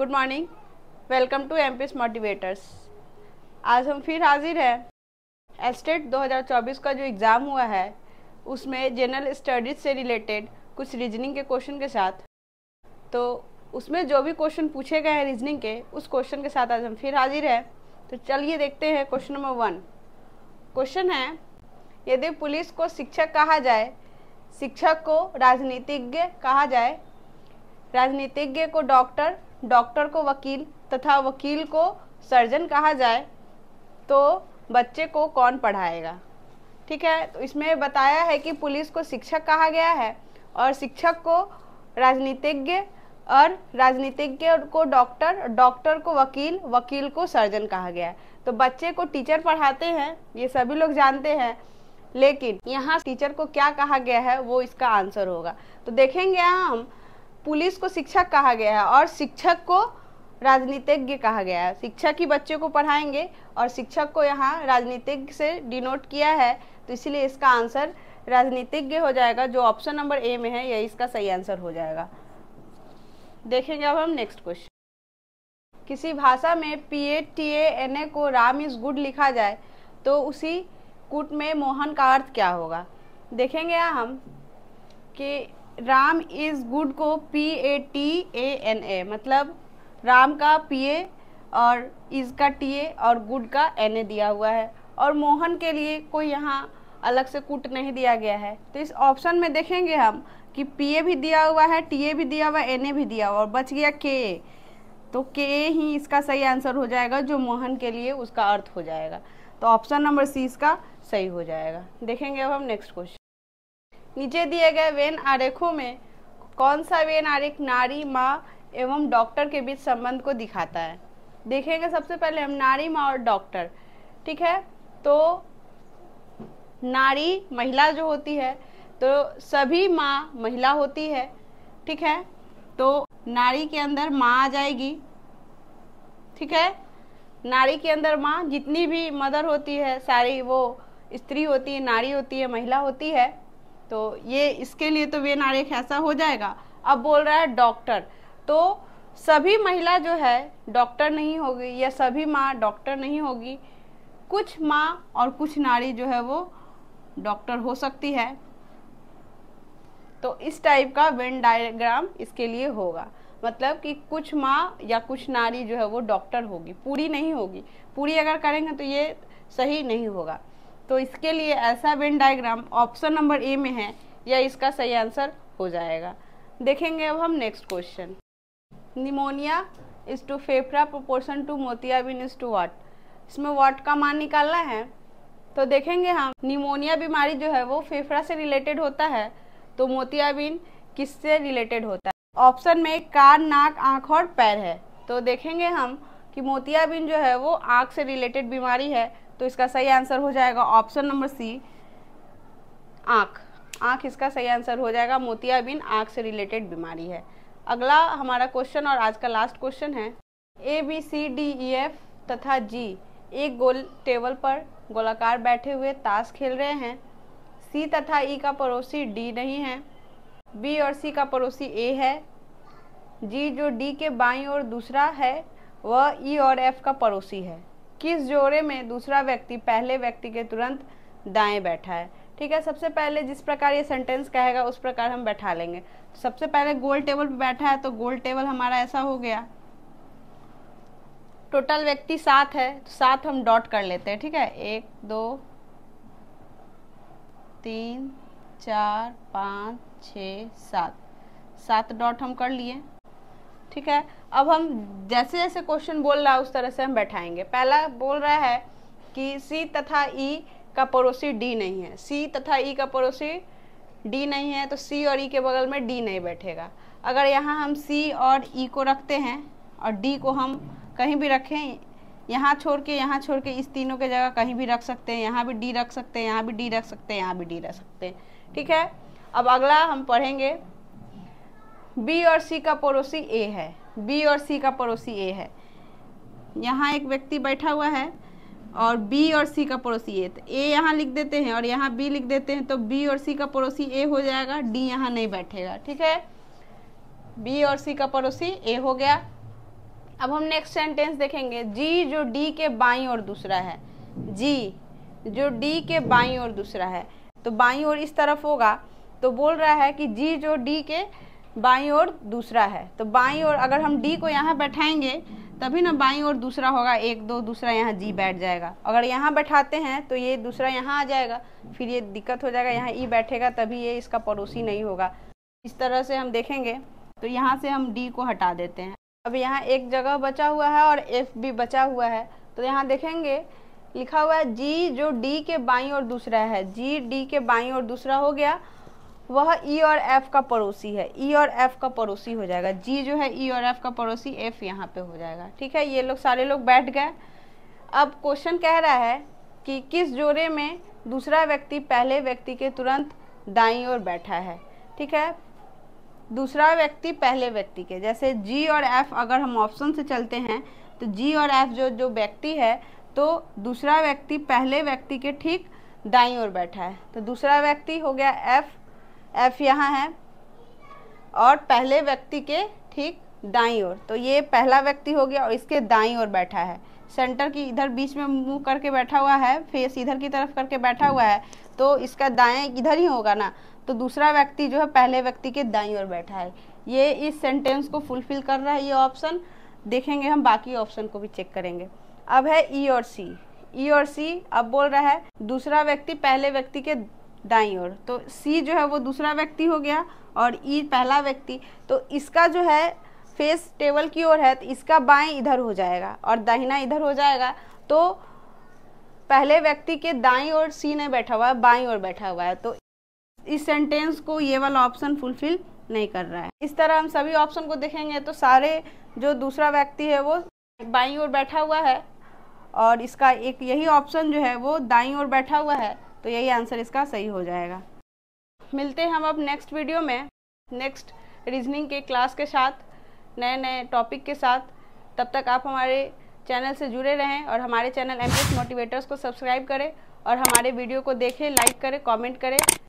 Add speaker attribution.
Speaker 1: good morning welcome to M motivators आज हम फिर हाजिर हैं एस्टेट 2024 का जो एग्ज़ाम हुआ है उसमें जनरल स्टडीज़ से रिलेटेड कुछ रीजनिंग के क्वेश्चन के साथ तो उसमें जो भी क्वेश्चन पूछे गए हैं रीजनिंग के उस क्वेश्चन के साथ आज हम फिर हाजिर हैं तो चलिए देखते हैं क्वेश्चन नंबर वन क्वेश्चन है यदि पुलिस को शिक्षक कहा जाए शिक्षक को राजनीतिज्ञ कहा जाए राजनीतिज्ञ को डॉक्टर डॉक्टर को वकील तथा वकील को सर्जन कहा जाए तो बच्चे को कौन पढ़ाएगा ठीक है तो इसमें बताया है कि पुलिस को शिक्षक कहा गया है और शिक्षक को राजनीतिज्ञ और राजनीतिज्ञ को डॉक्टर डॉक्टर को वकील वकील को सर्जन कहा गया है तो बच्चे को टीचर पढ़ाते हैं ये सभी लोग जानते हैं लेकिन यहाँ टीचर को क्या कहा गया है वो इसका आंसर होगा तो देखेंगे हम पुलिस को शिक्षक कहा गया है और शिक्षक को राजनीतिज्ञ कहा गया है शिक्षक ही बच्चे को पढ़ाएंगे और शिक्षक को यहाँ राजनीतिज्ञ से डिनोट किया है तो इसीलिए इसका आंसर राजनीतिज्ञ हो जाएगा जो ऑप्शन नंबर ए में है यह इसका सही आंसर हो जाएगा देखेंगे अब हम नेक्स्ट क्वेश्चन किसी भाषा में P A T N A को राम इज गुड लिखा जाए तो उसी कूट में मोहन का अर्थ क्या होगा देखेंगे यहाँ हम कि राम इज गुड को P A T A N A मतलब राम का पी ए और इज का टी ए और गुड का एन ए दिया हुआ है और मोहन के लिए कोई यहाँ अलग से कुट नहीं दिया गया है तो इस ऑप्शन में देखेंगे हम कि पी ए भी दिया हुआ है टी ए भी दिया हुआ एन ए भी दिया हुआ और बच गया के ए तो के ए ही इसका सही आंसर हो जाएगा जो मोहन के लिए उसका अर्थ हो जाएगा तो ऑप्शन नंबर सी इसका सही हो जाएगा देखेंगे अब हम नेक्स्ट क्वेश्चन नीचे दिए गए वेन आरेखों में कौन सा वेन आरेख नारी माँ एवं डॉक्टर के बीच संबंध को दिखाता है देखेंगे सबसे पहले हम नारी माँ और डॉक्टर ठीक है तो नारी महिला जो होती है तो सभी माँ महिला होती है ठीक है तो नारी के अंदर माँ आ जाएगी ठीक है नारी के अंदर माँ जितनी भी मदर होती है सारी वो स्त्री होती है नारी होती है महिला होती है तो ये इसके लिए तो वेन आरेख ऐसा हो जाएगा अब बोल रहा है डॉक्टर तो सभी महिला जो है डॉक्टर नहीं होगी या सभी माँ डॉक्टर नहीं होगी कुछ माँ और कुछ नारी जो है वो डॉक्टर हो सकती है तो इस टाइप का वेन डायग्राम इसके लिए होगा मतलब कि कुछ माँ या कुछ नारी जो है वो डॉक्टर होगी पूरी नहीं होगी पूरी अगर करेंगे तो ये सही नहीं होगा तो इसके लिए ऐसा Venn diagram option number A में है या इसका सही आंसर हो जाएगा देखेंगे अब हम next question pneumonia is to फेफड़ा प्रोपोर्शन टू मोतियाबिन इज टू वाट इसमें वाट का मान निकालना है तो देखेंगे हम निमोनिया बीमारी जो है वो फेफड़ा से रिलेटेड होता है तो मोतियाबिन किससे रिलेटेड होता है ऑप्शन में कान नाक आँख और पैर है तो देखेंगे हम कि मोतियाबिन जो है वो आँख से रिलेटेड बीमारी है तो इसका सही आंसर हो जाएगा ऑप्शन नंबर सी आँख आँख इसका सही आंसर हो जाएगा मोतियाबिंद आँख से रिलेटेड बीमारी है अगला हमारा क्वेश्चन और आज का लास्ट क्वेश्चन है A B C D E F तथा जी एक गोल टेबल पर गोलाकार बैठे हुए ताश खेल रहे हैं सी तथा ई e का पड़ोसी डी नहीं है बी और सी का पड़ोसी ए है जी जो डी के बाई और दूसरा है वह ई e और एफ का पड़ोसी है किस जोड़े में दूसरा व्यक्ति पहले व्यक्ति के तुरंत दाएं बैठा है ठीक है सबसे पहले जिस प्रकार ये सेंटेंस कहेगा उस प्रकार हम बैठा लेंगे तो सबसे पहले गोल टेबल पर बैठा है तो गोल टेबल हमारा ऐसा हो गया टोटल व्यक्ति सात है तो सात हम डॉट कर लेते हैं ठीक है एक दो तीन चार पाँच छ सात सात डॉट हम कर लिए ठीक है अब हम जैसे जैसे क्वेश्चन बोल रहा है उस तरह से हम बैठाएंगे पहला बोल रहा है कि सी तथा ई e का पड़ोसी डी नहीं है सी तथा ई e का पड़ोसी डी नहीं है तो सी और ई e के बगल में डी नहीं बैठेगा अगर यहाँ हम सी और ई e को रखते हैं और डी को हम कहीं भी रखें यहाँ छोड़ के यहाँ छोड़ के इस तीनों के जगह कहीं भी रख सकते हैं यहाँ भी डी रख सकते हैं यहाँ भी डी रख सकते हैं यहाँ भी डी रख सकते हैं ठीक है अब अगला हम पढ़ेंगे बी और सी का पड़ोसी ए है बी और सी का पड़ोसी ए है यहाँ एक व्यक्ति बैठा हुआ है और बी और सी का पड़ोसी ए तो ए यहाँ लिख देते हैं और यहाँ बी लिख देते हैं तो बी और सी का पड़ोसी ए हो जाएगा डी यहाँ नहीं बैठेगा ठीक है बी और सी का पड़ोसी ए हो गया अब हम नेक्स्ट सेंटेंस देखेंगे जी जो डी के बाई और दूसरा है जी जो डी के बाई और दूसरा है तो बाई और इस तरफ होगा तो बोल रहा है कि जी जो डी के बाई और दूसरा है तो बाई और अगर हम डी को यहाँ बैठाएंगे तभी ना बाई और दूसरा होगा एक दो दूसरा यहाँ जी बैठ जाएगा अगर यहाँ बैठाते हैं तो ये दूसरा यहाँ आ जाएगा फिर ये दिक्कत हो जाएगा यहाँ ई e बैठेगा तभी ये इसका पड़ोसी नहीं होगा इस तरह से हम देखेंगे तो यहाँ से हम डी को हटा देते हैं अब यहाँ एक जगह बचा हुआ है और एफ भी बचा हुआ है तो यहाँ देखेंगे लिखा हुआ है जी जो डी के बाई और दूसरा है जी डी के बाई और दूसरा हो गया वह ई e और एफ का पड़ोसी है ई e और एफ का पड़ोसी हो जाएगा जी जो है ई e और एफ का पड़ोसी एफ यहाँ पे हो जाएगा ठीक है ये लोग सारे लोग बैठ गए अब क्वेश्चन कह रहा है कि किस जोड़े में दूसरा व्यक्ति पहले व्यक्ति के तुरंत दाई और बैठा है ठीक है दूसरा व्यक्ति पहले व्यक्ति के जैसे जी और एफ अगर हम ऑप्शन से चलते हैं तो जी और एफ जो जो व्यक्ति है तो दूसरा व्यक्ति पहले व्यक्ति के ठीक दाई और बैठा है तो दूसरा व्यक्ति हो गया एफ एफ यहाँ है और पहले व्यक्ति के ठीक दाई ओर तो ये पहला व्यक्ति हो गया और इसके दाई ओर बैठा है सेंटर की इधर बीच में मुंह करके बैठा हुआ है फेस इधर की तरफ करके बैठा हुआ है तो इसका दाएं इधर ही होगा ना तो दूसरा व्यक्ति जो है पहले व्यक्ति के दाई ओर बैठा है ये इस सेंटेंस को फुलफिल कर रहा है ये ऑप्शन देखेंगे हम बाकी ऑप्शन को भी चेक करेंगे अब है ई e और सी ई e और सी अब बोल रहा है दूसरा व्यक्ति पहले व्यक्ति के दाई ओर तो सी जो है वो दूसरा व्यक्ति हो गया और ई पहला व्यक्ति तो इसका जो है फेस टेबल की ओर है तो इसका बाएं इधर हो जाएगा और दाहिना इधर हो जाएगा तो पहले व्यक्ति के दाई और सी ने बैठा हुआ है बाई और बैठा हुआ है तो इस सेंटेंस को ये वाला ऑप्शन फुलफिल नहीं कर रहा है इस तरह हम सभी ऑप्शन को देखेंगे तो सारे जो दूसरा व्यक्ति है वो बाई और बैठा हुआ है और इसका एक यही ऑप्शन जो है वो दाई और बैठा हुआ है तो यही आंसर इसका सही हो जाएगा मिलते हैं हम अब नेक्स्ट वीडियो में नेक्स्ट रीजनिंग के क्लास के साथ नए नए टॉपिक के साथ तब तक आप हमारे चैनल से जुड़े रहें और हमारे चैनल एम मोटिवेटर्स को सब्सक्राइब करें और हमारे वीडियो को देखें लाइक करें कमेंट करें